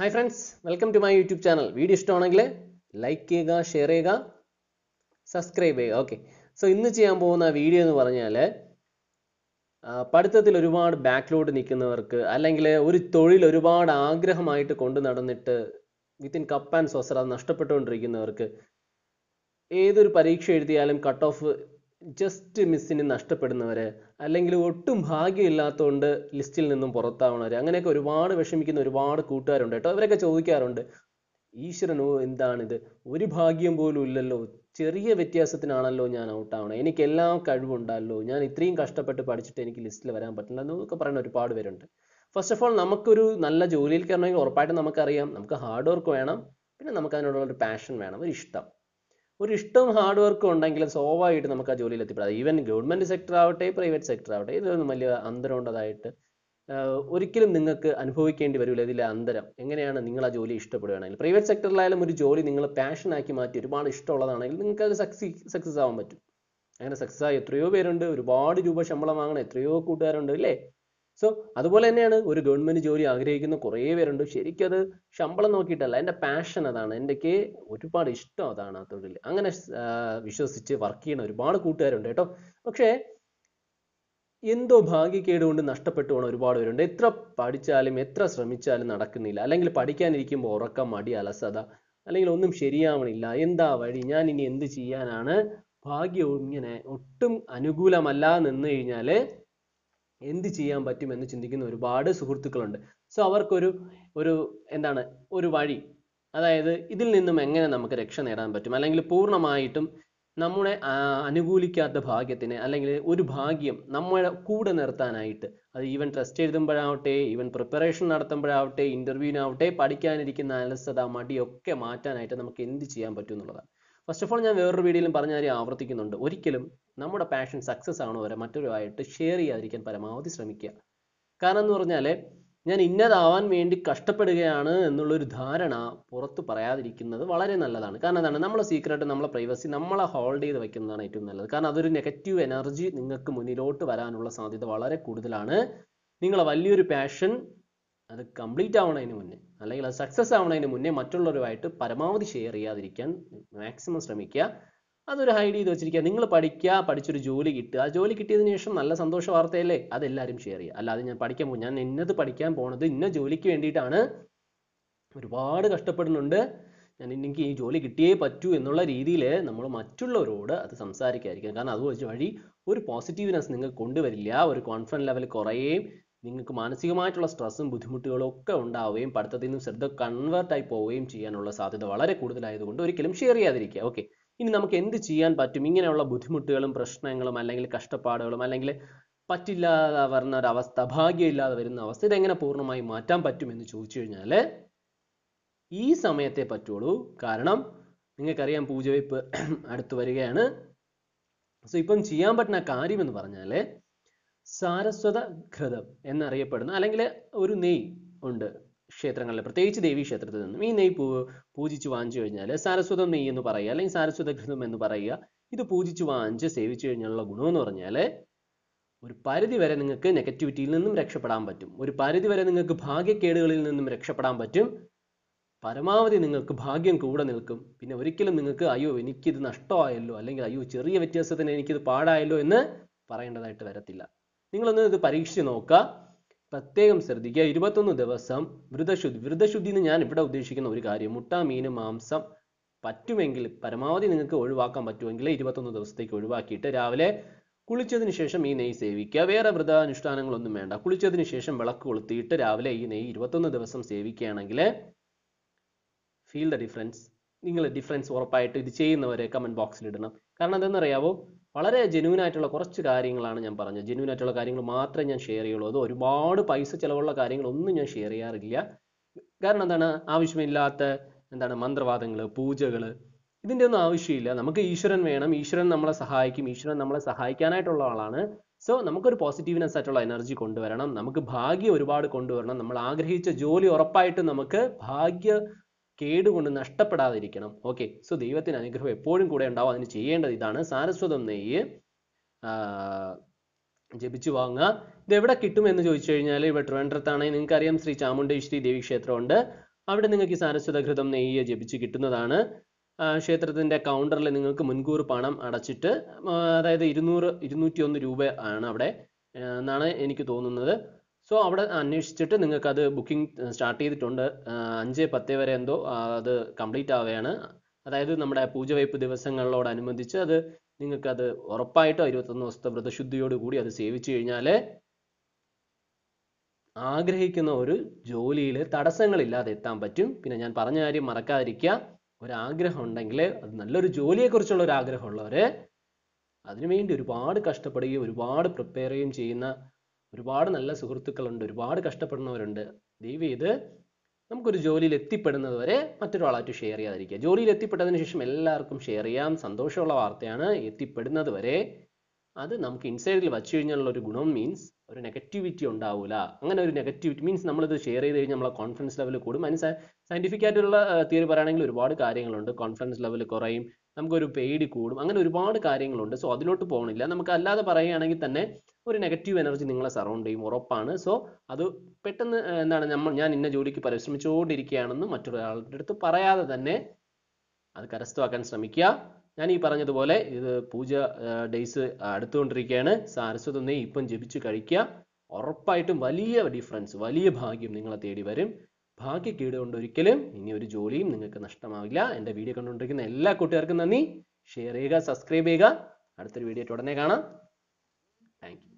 hi friends welcome to my YouTube channel video ഇഷ്ടമാണെങ്കിൽ like ചെയ്യുക share ചെയ്യുക subscribe ചെയ്യുക ഓക്കെ സോ ഇന്ന് ചെയ്യാൻ പോകുന്ന വീഡിയോ എന്ന് പറഞ്ഞാൽ പഠിത്തത്തിൽ ഒരുപാട് ബാക്ക്ലോഡ് നിൽക്കുന്നവർക്ക് അല്ലെങ്കിൽ ഒരു തൊഴിൽ ഒരുപാട് ആഗ്രഹമായിട്ട് കൊണ്ടു നടന്നിട്ട് വിത്തിൻ കപ്പ് ആൻഡ് സോസർ അത് നഷ്ടപ്പെട്ടുകൊണ്ടിരിക്കുന്നവർക്ക് ഏതൊരു പരീക്ഷ എഴുതിയാലും കട്ട് ഓഫ് ജസ്റ്റ് മിസ്സിന് നഷ്ടപ്പെടുന്നവർ അല്ലെങ്കിൽ ഒട്ടും ഭാഗ്യമില്ലാത്തതുകൊണ്ട് ലിസ്റ്റിൽ നിന്നും പുറത്താവണവർ അങ്ങനെയൊക്കെ ഒരുപാട് വിഷമിക്കുന്ന ഒരുപാട് കൂട്ടുകാരുണ്ട് കേട്ടോ അവരൊക്കെ ചോദിക്കാറുണ്ട് ഈശ്വരനോ എന്താണിത് ഒരു ഭാഗ്യം പോലും ഇല്ലല്ലോ ചെറിയ വ്യത്യാസത്തിനാണല്ലോ ഞാൻ ഔട്ടാവണം എനിക്ക് എല്ലാ കഴിവുണ്ടല്ലോ ഞാൻ ഇത്രയും കഷ്ടപ്പെട്ട് പഠിച്ചിട്ട് എനിക്ക് ലിസ്റ്റിൽ വരാൻ പറ്റില്ല എന്നൊക്കെ പറയുന്ന ഒരുപാട് പേരുണ്ട് ഫസ്റ്റ് ഓഫ് ഓൾ നമുക്കൊരു നല്ല ജോലിയിൽ കയറണമെങ്കിൽ ഉറപ്പായിട്ടും നമുക്കറിയാം നമുക്ക് ഹാർഡ് വർക്ക് വേണം പിന്നെ നമുക്ക് അതിനോടുള്ള ഒരു പാഷൻ വേണം ഒരു ഇഷ്ടം ഒരു ഇഷ്ടം ഹാർഡ് വർക്ക് ഉണ്ടെങ്കിൽ സ്വാഭാവികമായിട്ട് നമുക്ക് ആ ജോലിയിൽ എത്തിപ്പെടാം ഈവൻ ഗവൺമെന്റ് സെക്ടർ ആവട്ടെ പ്രൈവറ്റ് സെക്ടർ ആവട്ടെ ഇതിലൊന്നും വലിയ അന്തരം ഉള്ളതായിട്ട് ഒരിക്കലും നിങ്ങൾക്ക് അനുഭവിക്കേണ്ടി വരില്ല ഇതിലെ അന്തരം എങ്ങനെയാണ് നിങ്ങൾ ആ ജോലി ഇഷ്ടപ്പെടുകയാണെങ്കിൽ പ്രൈവറ്റ് സെക്ടറിലായാലും ഒരു ജോലി നിങ്ങൾ പാഷനാക്കി മാറ്റി ഒരുപാട് ഇഷ്ടമുള്ളതാണെങ്കിൽ നിങ്ങൾക്ക് അത് സക്സി സക്സസ് ആവാൻ പറ്റും അങ്ങനെ സക്സസ് ആയി എത്രയോ പേരുണ്ട് ഒരുപാട് രൂപ ശമ്പളം വാങ്ങണം എത്രയോ കൂട്ടുകാരുണ്ട് അല്ലേ സോ അതുപോലെ തന്നെയാണ് ഒരു ഗവൺമെൻറ് ജോലി ആഗ്രഹിക്കുന്ന കുറേ പേരുണ്ട് ശരിക്കും അത് ശമ്പളം നോക്കിയിട്ടല്ല എൻ്റെ പാഷൻ അതാണ് എൻ്റെയൊക്കെ ഒരുപാട് ഇഷ്ടം അതാണ് ആ തൊഴിൽ അങ്ങനെ വിശ്വസിച്ച് വർക്ക് ചെയ്യുന്ന ഒരുപാട് കൂട്ടുകാരുണ്ട് കേട്ടോ പക്ഷേ എന്തോ ഭാഗ്യക്കേട് കൊണ്ട് നഷ്ടപ്പെട്ടു പോകണം ഒരുപാട് പേരുണ്ട് എത്ര പഠിച്ചാലും എത്ര ശ്രമിച്ചാലും നടക്കുന്നില്ല അല്ലെങ്കിൽ പഠിക്കാനിരിക്കുമ്പോൾ ഉറക്കം മടി അലസത അല്ലെങ്കിൽ ഒന്നും ശരിയാവണില്ല എന്താ വഴി ഞാൻ ഇനി എന്ത് ചെയ്യാനാണ് ഭാഗ്യം ഇങ്ങനെ ഒട്ടും അനുകൂലമല്ല നിന്ന് കഴിഞ്ഞാൽ എന്ത് ചെയ്യാൻ പറ്റും എന്ന് ചിന്തിക്കുന്ന ഒരുപാട് സുഹൃത്തുക്കളുണ്ട് സോ അവർക്കൊരു ഒരു എന്താണ് ഒരു വഴി അതായത് ഇതിൽ നിന്നും എങ്ങനെ നമുക്ക് രക്ഷ നേടാൻ പറ്റും അല്ലെങ്കിൽ പൂർണ്ണമായിട്ടും നമ്മുടെ അനുകൂലിക്കാത്ത ഭാഗ്യത്തിന് അല്ലെങ്കിൽ ഒരു ഭാഗ്യം നമ്മളെ കൂടെ നിർത്താനായിട്ട് അത് ഈവൻ ടെസ്റ്റ് എഴുതുമ്പോഴാവട്ടെ ഈവൻ പ്രിപ്പറേഷൻ നടത്തുമ്പോഴാവട്ടെ ഇൻ്റർവ്യൂവിനാവട്ടെ പഠിക്കാനിരിക്കുന്ന അലസത മടിയൊക്കെ മാറ്റാനായിട്ട് നമുക്ക് എന്ത് ചെയ്യാൻ പറ്റും എന്നുള്ളതാണ് ഫസ്റ്റ് ഓഫ് ഓൾ ഞാൻ വേറൊരു വീഡിയോയിലും പറഞ്ഞ കാര്യം ആവർത്തിക്കുന്നുണ്ട് ഒരിക്കലും നമ്മുടെ പാഷൻ സക്സസ് ആണോ വരെ മറ്റൊരുമായിട്ട് ഷെയർ ചെയ്യാതിരിക്കാൻ പരമാവധി ശ്രമിക്കുക കാരണം എന്ന് പറഞ്ഞാൽ ഞാൻ ഇന്നതാവാൻ വേണ്ടി കഷ്ടപ്പെടുകയാണ് എന്നുള്ളൊരു ധാരണ പുറത്ത് പറയാതിരിക്കുന്നത് വളരെ നല്ലതാണ് കാരണം എന്താണ് നമ്മളെ സീക്രട്ട് നമ്മളെ പ്രൈവസി നമ്മളെ ഹോൾഡ് ചെയ്ത് വെക്കുന്നതാണ് ഏറ്റവും നല്ലത് കാരണം അതൊരു നെഗറ്റീവ് എനർജി നിങ്ങൾക്ക് മുന്നിലോട്ട് വരാനുള്ള സാധ്യത വളരെ കൂടുതലാണ് നിങ്ങളെ വലിയൊരു പാഷൻ അത് കംപ്ലീറ്റ് ആവണതിന് മുന്നേ അല്ലെങ്കിൽ അത് സക്സസ് ആവണതിന് മുന്നേ മറ്റുള്ളവരുമായിട്ട് പരമാവധി ഷെയർ ചെയ്യാതിരിക്കാൻ മാക്സിമം ശ്രമിക്കുക അതൊരു ഹൈഡ് ചെയ്ത് വെച്ചിരിക്കുക നിങ്ങൾ പഠിക്കുക പഠിച്ചൊരു ജോലി കിട്ടുക ആ ജോലി കിട്ടിയതിന് ശേഷം നല്ല സന്തോഷ വാർത്തയല്ലേ അതെല്ലാവരും ഷെയർ ചെയ്യുക അല്ലാതെ ഞാൻ പഠിക്കാൻ പോകും ഞാൻ ഇന്നത് പഠിക്കാൻ പോണത് ഇന്ന ജോലിക്ക് വേണ്ടിയിട്ടാണ് ഒരുപാട് കഷ്ടപ്പെടുന്നുണ്ട് ഞാൻ എനിക്ക് ഈ ജോലി കിട്ടിയേ പറ്റൂ എന്നുള്ള രീതിയിൽ നമ്മൾ മറ്റുള്ളവരോട് അത് സംസാരിക്കാതിരിക്കുക കാരണം അത് വഴി ഒരു പോസിറ്റീവ്നെസ് നിങ്ങൾ കൊണ്ടുവരില്ല ഒരു കോൺഫിഡൻസ് ലെവൽ കുറയുകയും നിങ്ങൾക്ക് മാനസികമായിട്ടുള്ള സ്ട്രെസ്സും ബുദ്ധിമുട്ടുകളും ഒക്കെ ഉണ്ടാവുകയും പഠിത്തത്തിൽ നിന്നും ശ്രദ്ധ കൺവേർട്ടായി പോവുകയും ചെയ്യാനുള്ള സാധ്യത വളരെ കൂടുതലായതുകൊണ്ട് ഒരിക്കലും ഷെയർ ചെയ്യാതിരിക്കുക ഓക്കെ ഇനി നമുക്ക് എന്ത് ചെയ്യാൻ പറ്റും ഇങ്ങനെയുള്ള ബുദ്ധിമുട്ടുകളും പ്രശ്നങ്ങളും അല്ലെങ്കിൽ കഷ്ടപ്പാടുകളും അല്ലെങ്കിൽ പറ്റില്ലാതെ വരുന്ന ഒരു അവസ്ഥ ഭാഗ്യമില്ലാതെ വരുന്ന അവസ്ഥ ഇതെങ്ങനെ പൂർണ്ണമായി മാറ്റാൻ പറ്റും എന്ന് ചോദിച്ചു കഴിഞ്ഞാൽ ഈ സമയത്തെ പറ്റുള്ളൂ കാരണം നിങ്ങൾക്കറിയാം പൂജവയ്പ് അടുത്ത് വരികയാണ് സോ ഇപ്പം ചെയ്യാൻ പറ്റുന്ന കാര്യം എന്ന് പറഞ്ഞാൽ സാരസ്വത ഘൃതം എന്നറിയപ്പെടുന്ന അല്ലെങ്കിൽ ഒരു നെയ് ഉണ്ട് ക്ഷേത്രങ്ങളിൽ പ്രത്യേകിച്ച് ദേവീ ക്ഷേത്രത്തിൽ നിന്നും ഈ നെയ് പൂ പൂജിച്ച് വാങ്ങിച്ചു കഴിഞ്ഞാൽ സാരസ്വതം നെയ്യ് എന്ന് പറയുക അല്ലെങ്കിൽ സാരസ്വത ഘൃതം എന്ന് പറയുക ഇത് പൂജിച്ച് വാങ്ങിച്ച് സേവിച്ചു കഴിഞ്ഞാലുള്ള ഗുണമെന്ന് പറഞ്ഞാൽ ഒരു പരിധി വരെ നിങ്ങൾക്ക് നെഗറ്റിവിറ്റിയിൽ നിന്നും രക്ഷപ്പെടാൻ പറ്റും ഒരു പരിധി വരെ നിങ്ങൾക്ക് ഭാഗ്യക്കേടുകളിൽ നിന്നും രക്ഷപ്പെടാൻ പറ്റും പരമാവധി നിങ്ങൾക്ക് ഭാഗ്യം കൂടെ നിൽക്കും പിന്നെ ഒരിക്കലും നിങ്ങൾക്ക് അയ്യോ എനിക്കിത് നഷ്ടമായല്ലോ അല്ലെങ്കിൽ അയ്യോ ചെറിയ വ്യത്യാസത്തിന് എനിക്കിത് പാടായല്ലോ എന്ന് പറയേണ്ടതായിട്ട് വരത്തില്ല നിങ്ങളൊന്ന് ഇത് പരീക്ഷിച്ച് നോക്കുക പ്രത്യേകം ശ്രദ്ധിക്കുക ഇരുപത്തൊന്ന് ദിവസം വ്രതശുദ്ധി വ്രതശുദ്ധി എന്ന് ഞാൻ ഇവിടെ ഉദ്ദേശിക്കുന്ന ഒരു കാര്യം മുട്ട മീൻ മാംസം പറ്റുമെങ്കിൽ പരമാവധി നിങ്ങൾക്ക് ഒഴിവാക്കാൻ പറ്റുമെങ്കിൽ ഇരുപത്തൊന്ന് ദിവസത്തേക്ക് ഒഴിവാക്കിയിട്ട് രാവിലെ കുളിച്ചതിന് ശേഷം ഈ നെയ്യ് സേവിക്കുക വേറെ വ്രതാനുഷ്ഠാനങ്ങളൊന്നും വേണ്ട കുളിച്ചതിന് ശേഷം വിളക്ക് കൊളുത്തിയിട്ട് രാവിലെ ഈ നെയ്യ് ഇരുപത്തൊന്ന് ദിവസം സേവിക്കുകയാണെങ്കിൽ ഫീൽ ദ ഡിഫറൻസ് നിങ്ങൾ ഡിഫറൻസ് ഉറപ്പായിട്ട് ഇത് ചെയ്യുന്നവരെ കമൻറ്റ് ബോക്സിൽ ഇടണം കാരണം എന്തെന്നറിയാവോ വളരെ ജെന്യൂൻ ആയിട്ടുള്ള കുറച്ച് കാര്യങ്ങളാണ് ഞാൻ പറഞ്ഞത് ജെന്യൂൻ ആയിട്ടുള്ള കാര്യങ്ങൾ മാത്രമേ ഞാൻ ഷെയർ ചെയ്യുള്ളൂ അത് ഒരുപാട് പൈസ ചിലവുള്ള കാര്യങ്ങളൊന്നും ഞാൻ ഷെയർ ചെയ്യാറില്ല കാരണം എന്താണ് ആവശ്യമില്ലാത്ത എന്താണ് മന്ത്രവാദങ്ങൾ പൂജകൾ ഇതിൻ്റെ ഒന്നും ആവശ്യമില്ല നമുക്ക് ഈശ്വരൻ വേണം ഈശ്വരൻ നമ്മളെ സഹായിക്കും ഈശ്വരൻ നമ്മളെ സഹായിക്കാനായിട്ടുള്ള ആളാണ് സോ നമുക്കൊരു പോസിറ്റീവ്നെസ് ആയിട്ടുള്ള എനർജി കൊണ്ടുവരണം നമുക്ക് ഭാഗ്യം ഒരുപാട് കൊണ്ടുവരണം നമ്മൾ ആഗ്രഹിച്ച ജോലി ഉറപ്പായിട്ടും നമുക്ക് ഭാഗ്യ കേടുകൊണ്ട് നഷ്ടപ്പെടാതിരിക്കണം ഓക്കെ സോ ദൈവത്തിന് അനുഗ്രഹം എപ്പോഴും കൂടെ ഉണ്ടാവും അതിന് ചെയ്യേണ്ടത് ഇതാണ് സാരസ്വതം നെയ്യ് ജപിച്ചു വാങ്ങുക ഇത് എവിടെ കിട്ടും എന്ന് ചോദിച്ചു കഴിഞ്ഞാൽ ഇവിടെ നിങ്ങൾക്ക് നിങ്ങൾക്കറിയാം ശ്രീ ചാമുണ്ടേശ്വരി ദേവി ക്ഷേത്രമുണ്ട് അവിടെ നിങ്ങൾക്ക് ഈ സാരസ്വതഘൃതം നെയ്യ് ജപിച്ച് കിട്ടുന്നതാണ് ക്ഷേത്രത്തിൻ്റെ കൗണ്ടറിൽ നിങ്ങൾക്ക് മുൻകൂർ പണം അടച്ചിട്ട് അതായത് ഇരുന്നൂറ് ഇരുന്നൂറ്റി ഒന്ന് രൂപ ആണ് അവിടെ എന്നാണ് എനിക്ക് തോന്നുന്നത് സോ അവിടെ അന്വേഷിച്ചിട്ട് നിങ്ങൾക്ക് അത് ബുക്കിംഗ് സ്റ്റാർട്ട് ചെയ്തിട്ടുണ്ട് അഞ്ച് പത്ത് വരെ എന്തോ അത് കംപ്ലീറ്റ് ആവുകയാണ് അതായത് നമ്മുടെ പൂജ പൂജവയ്പ് ദിവസങ്ങളോടനുബന്ധിച്ച് അത് നിങ്ങൾക്ക് അത് ഉറപ്പായിട്ടും ഇരുപത്തൊന്ന് ദിവസത്തെ വ്രതശുദ്ധിയോട് കൂടി അത് സേവിച്ചു കഴിഞ്ഞാൽ ആഗ്രഹിക്കുന്ന ഒരു ജോലിയിൽ തടസ്സങ്ങളില്ലാതെ എത്താൻ പറ്റും പിന്നെ ഞാൻ പറഞ്ഞ കാര്യം മറക്കാതിരിക്കുക ഒരാഗ്രഹം ഉണ്ടെങ്കിൽ അത് നല്ലൊരു ജോലിയെക്കുറിച്ചുള്ള ഒരു ആഗ്രഹമുള്ളവർ അതിനുവേണ്ടി ഒരുപാട് കഷ്ടപ്പെടുകയും ഒരുപാട് പ്രിപ്പയർ ചെയ്യുകയും ചെയ്യുന്ന ഒരുപാട് നല്ല സുഹൃത്തുക്കളുണ്ട് ഒരുപാട് കഷ്ടപ്പെടുന്നവരുണ്ട് ദയവ് ചെയ്ത് നമുക്കൊരു ജോലിയിൽ എത്തിപ്പെടുന്നത് വരെ മറ്റൊരാളായിട്ട് ഷെയർ ചെയ്യാതിരിക്കുക ജോലിയിൽ എത്തിപ്പെട്ടതിന് ശേഷം എല്ലാവർക്കും ഷെയർ ചെയ്യാം സന്തോഷമുള്ള വാർത്തയാണ് എത്തിപ്പെടുന്നത് വരെ അത് നമുക്ക് ഇൻസൈഡിൽ വച്ചു കഴിഞ്ഞാലുള്ള ഒരു ഗുണം മീൻസ് ഒരു നെഗറ്റിവിറ്റി ഉണ്ടാവില്ല അങ്ങനെ ഒരു നെഗറ്റിവിറ്റി മീൻസ് നമ്മളിത് ഷെയർ ചെയ്ത് കഴിഞ്ഞാൽ നമ്മളെ കോൺഫിഡൻസ് ലെവൽ കൂടും അതിന് സയൻറ്റിഫിക് ആയിട്ടുള്ള തിയറി പറയുകയാണെങ്കിൽ ഒരുപാട് കാര്യങ്ങളുണ്ട് കോൺഫിഡൻസ് ലെവൽ കുറയും നമുക്കൊരു പേടി കൂടും അങ്ങനെ ഒരുപാട് കാര്യങ്ങളുണ്ട് സോ അതിലോട്ട് പോകണില്ല നമുക്ക് അല്ലാതെ പറയുകയാണെങ്കിൽ തന്നെ ഒരു നെഗറ്റീവ് എനർജി നിങ്ങളെ സറൗണ്ട് ചെയ്യും ഉറപ്പാണ് സോ അത് പെട്ടെന്ന് എന്താണ് നമ്മൾ ഞാൻ ഇന്ന ജോലിക്ക് പരിശ്രമിച്ചുകൊണ്ടിരിക്കുകയാണെന്ന് മറ്റൊരാളുടെ അടുത്ത് പറയാതെ തന്നെ അത് കരസ്ഥമാക്കാൻ ശ്രമിക്കുക ഞാൻ ഈ പറഞ്ഞതുപോലെ ഇത് പൂജ ഡേയ്സ് അടുത്തുകൊണ്ടിരിക്കുകയാണ് നെയ്യ് ഇപ്പം ജപിച്ചു കഴിക്കുക ഉറപ്പായിട്ടും വലിയ ഡിഫറൻസ് വലിയ ഭാഗ്യം നിങ്ങളെ തേടി വരും ഭാഗ്യക്കേട് കൊണ്ട് ഒരിക്കലും ഇനി ഒരു ജോലിയും നിങ്ങൾക്ക് നഷ്ടമാവില്ല എൻ്റെ വീഡിയോ കണ്ടുകൊണ്ടിരിക്കുന്ന എല്ലാ കൂട്ടുകാർക്കും നന്ദി ഷെയർ ചെയ്യുക സബ്സ്ക്രൈബ് ചെയ്യുക അടുത്തൊരു വീഡിയോ ഉടനെ കാണാം താങ്ക്